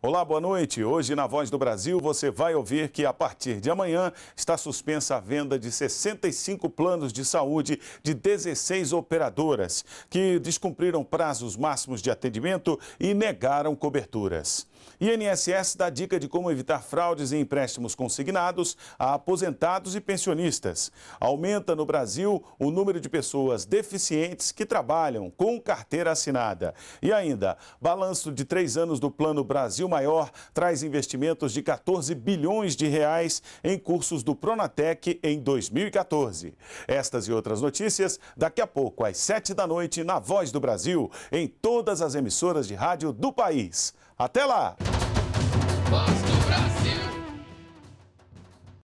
Olá, boa noite. Hoje, na Voz do Brasil, você vai ouvir que a partir de amanhã está suspensa a venda de 65 planos de saúde de 16 operadoras que descumpriram prazos máximos de atendimento e negaram coberturas. INSS dá dica de como evitar fraudes em empréstimos consignados a aposentados e pensionistas. Aumenta no Brasil o número de pessoas deficientes que trabalham com carteira assinada. E ainda, balanço de três anos do Plano Brasil Rio Maior traz investimentos de 14 bilhões de reais em cursos do Pronatec em 2014. Estas e outras notícias daqui a pouco, às 7 da noite, na Voz do Brasil, em todas as emissoras de rádio do país. Até lá!